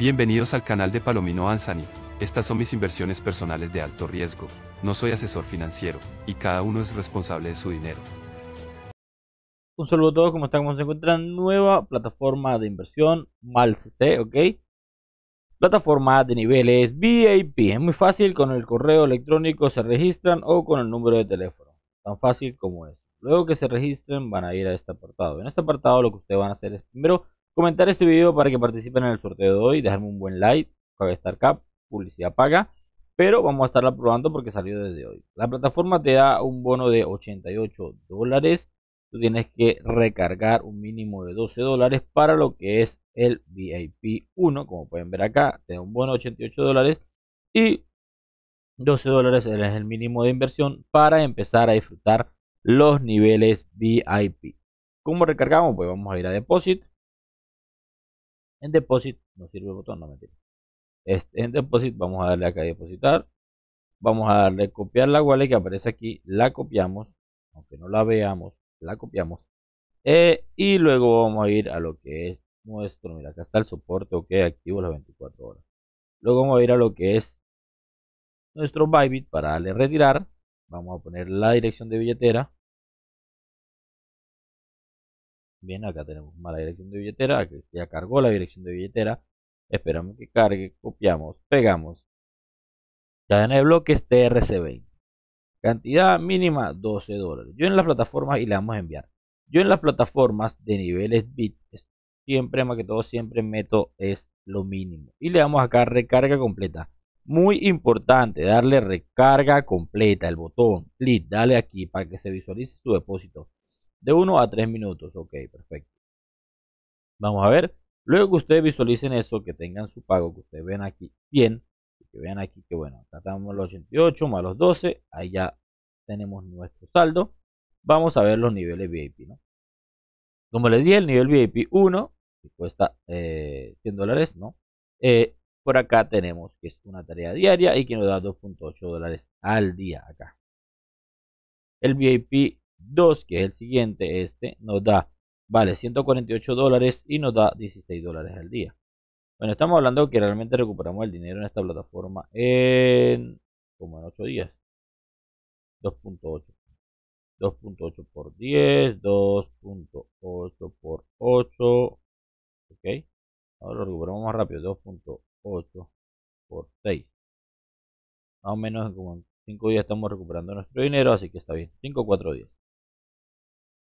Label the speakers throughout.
Speaker 1: Bienvenidos al canal de Palomino Anzani. Estas son mis inversiones personales de alto riesgo. No soy asesor financiero, y cada uno es responsable de su dinero. Un saludo a todos, ¿cómo están? ¿Cómo se encuentran? Nueva plataforma de inversión, MalCT, ¿ok? Plataforma de niveles VIP. Es muy fácil, con el correo electrónico se registran o con el número de teléfono. Tan fácil como es. Luego que se registren van a ir a este apartado. En este apartado lo que ustedes van a hacer es primero comentar este video para que participen en el sorteo de hoy, dejarme un buen like, para estar cap, publicidad paga, pero vamos a estarla probando porque salió desde hoy. La plataforma te da un bono de 88 dólares, tú tienes que recargar un mínimo de 12 dólares para lo que es el VIP 1, como pueden ver acá, te da un bono de 88 dólares y 12 dólares es el mínimo de inversión para empezar a disfrutar los niveles VIP. ¿Cómo recargamos? Pues vamos a ir a Deposit en deposit no sirve el botón, no mentira. en deposit vamos a darle acá a depositar. Vamos a darle copiar la wallet que aparece aquí. La copiamos. Aunque no la veamos, la copiamos. Eh, y luego vamos a ir a lo que es nuestro. Mira, acá está el soporte, ok, activo las 24 horas. Luego vamos a ir a lo que es nuestro Bybit para darle retirar. Vamos a poner la dirección de billetera. Bien, acá tenemos mala dirección de billetera, que ya cargó la dirección de billetera. Esperamos que cargue, copiamos, pegamos. Cadena de bloques TRC20. Cantidad mínima 12 dólares. Yo en las plataformas y le vamos a enviar. Yo en las plataformas de niveles bit, siempre, más que todo, siempre meto es lo mínimo. Y le damos acá recarga completa. Muy importante, darle recarga completa el botón. Clic, dale aquí para que se visualice su depósito. De 1 a 3 minutos. Ok, perfecto. Vamos a ver. Luego que ustedes visualicen eso, que tengan su pago, que ustedes ven aquí 100, que vean aquí que bueno, tratamos los 88 más los 12, ahí ya tenemos nuestro saldo. Vamos a ver los niveles VIP, ¿no? Como les dije, el nivel VIP 1, que cuesta 100 eh, dólares, ¿no? Eh, por acá tenemos que es una tarea diaria y que nos da 2.8 dólares al día acá. El VIP 2, que es el siguiente, este, nos da, vale, 148 dólares y nos da 16 dólares al día. Bueno, estamos hablando que realmente recuperamos el dinero en esta plataforma en como en 8 días. 2.8. 2.8 por 10, 2.8 por 8. Ok. Ahora lo recuperamos más rápido. 2.8 por 6. Más o menos como en 5 días estamos recuperando nuestro dinero, así que está bien. 5, 4 días.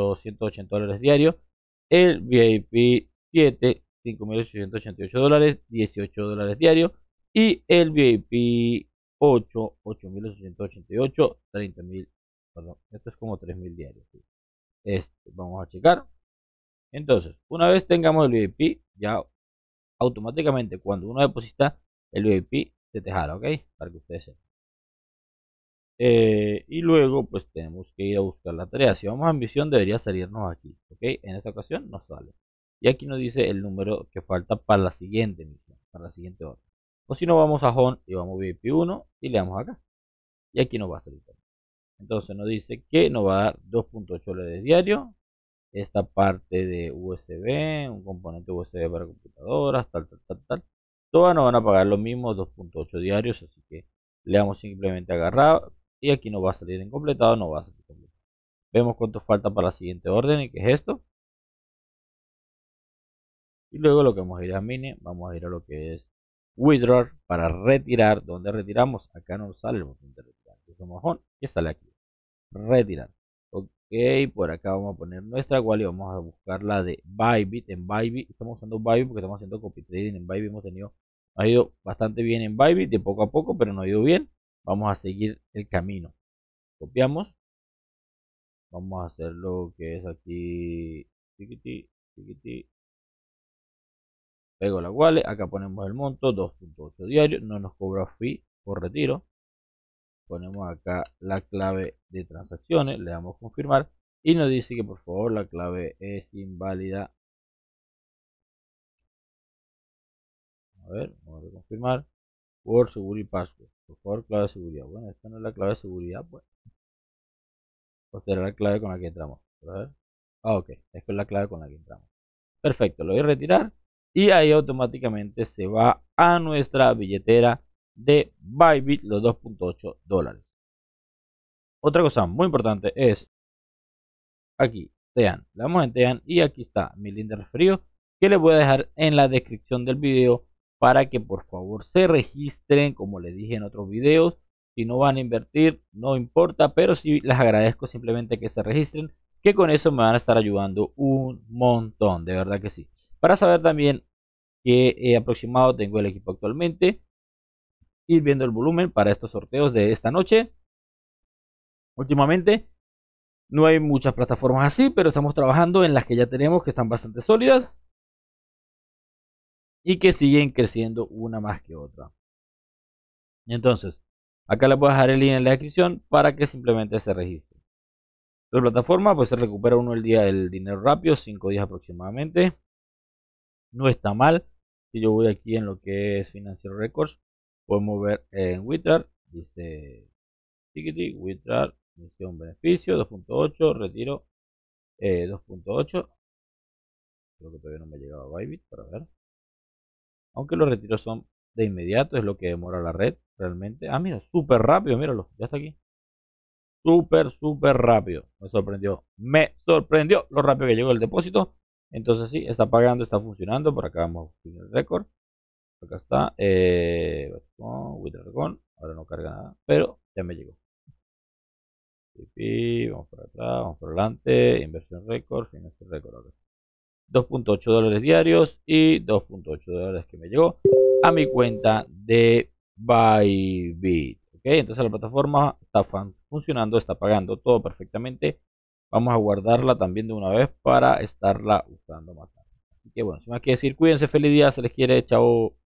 Speaker 1: 180 dólares diario El VIP 7, 5.888 dólares, 18 dólares diario Y el VIP 8, 8.888, 30.000, perdón, esto es como 3.000 diarios. Este, vamos a checar. Entonces, una vez tengamos el VIP, ya automáticamente cuando uno deposita el VIP, se te jala, ¿ok? Para que ustedes sepan. Eh, y luego pues tenemos que ir a buscar la tarea. Si vamos a ambición debería salirnos aquí. ¿ok? En esta ocasión nos sale. Y aquí nos dice el número que falta para la siguiente misión, para la siguiente hora. O si no vamos a Home y vamos a VIP1 y le damos acá. Y aquí nos va a salir. Entonces nos dice que nos va a dar 2.8 LEDs diario. Esta parte de USB, un componente USB para computadoras, tal, tal, tal, tal. Todas nos van a pagar lo mismo, 2.8 diarios, así que le damos simplemente agarrar, y aquí no va a salir en completado, no va a salir completado. Vemos cuánto falta para la siguiente orden y que es esto. Y luego lo que hemos a ir a mini, vamos a ir a lo que es withdraw para retirar. donde retiramos? Acá no sale el que sale aquí. Retirar. Ok, por acá vamos a poner nuestra cual y vamos a buscar la de Bybit. En Bybit estamos usando Bybit porque estamos haciendo copy trading en Bybit. Hemos tenido, ha ido bastante bien en Bybit de poco a poco, pero no ha ido bien vamos a seguir el camino copiamos vamos a hacer lo que es aquí tiquiti, pego la wallet acá ponemos el monto 2.8 diario no nos cobra fee por retiro ponemos acá la clave de transacciones le damos confirmar y nos dice que por favor la clave es inválida a ver vamos a confirmar por seguridad y password por favor, clave de seguridad. Bueno, esta no es la clave de seguridad, pues. O será la clave con la que entramos. Ah, ok. Esta es la clave con la que entramos. Perfecto, lo voy a retirar. Y ahí automáticamente se va a nuestra billetera de Bybit los 2.8 dólares. Otra cosa muy importante es aquí, Tean. la damos en Tean y aquí está mi link de referido que les voy a dejar en la descripción del video para que por favor se registren, como les dije en otros videos. Si no van a invertir, no importa, pero si les agradezco simplemente que se registren, que con eso me van a estar ayudando un montón, de verdad que sí. Para saber también qué eh, aproximado tengo el equipo actualmente, ir viendo el volumen para estos sorteos de esta noche. Últimamente no hay muchas plataformas así, pero estamos trabajando en las que ya tenemos que están bastante sólidas y que siguen creciendo una más que otra. Entonces, acá le a dejar el link en la descripción para que simplemente se registre. La plataforma, pues se recupera uno el día del dinero rápido, 5 días aproximadamente. No está mal. Si yo voy aquí en lo que es Financial Records, podemos ver en Wither, dice Tickety, Wither, misión beneficio, 2.8, retiro 2.8. Eh, Creo que todavía no me llegaba a Bybit para ver. Aunque los retiros son de inmediato, es lo que demora la red realmente. Ah, mira, súper rápido, míralo, ya está aquí. Súper, súper rápido. Me sorprendió, me sorprendió lo rápido que llegó el depósito. Entonces sí, está pagando, está funcionando. Por acá vamos a el récord. Acá está. Eh, Ahora no carga nada, pero ya me llegó. Vamos por atrás, vamos por adelante. Inversión récord, este récord. 2.8 dólares diarios y 2.8 dólares que me llegó a mi cuenta de Bybit. ¿ok? Entonces la plataforma está funcionando, está pagando todo perfectamente. Vamos a guardarla también de una vez para estarla usando más tarde. Así que bueno, sin más que decir, cuídense, feliz día, se les quiere, chao.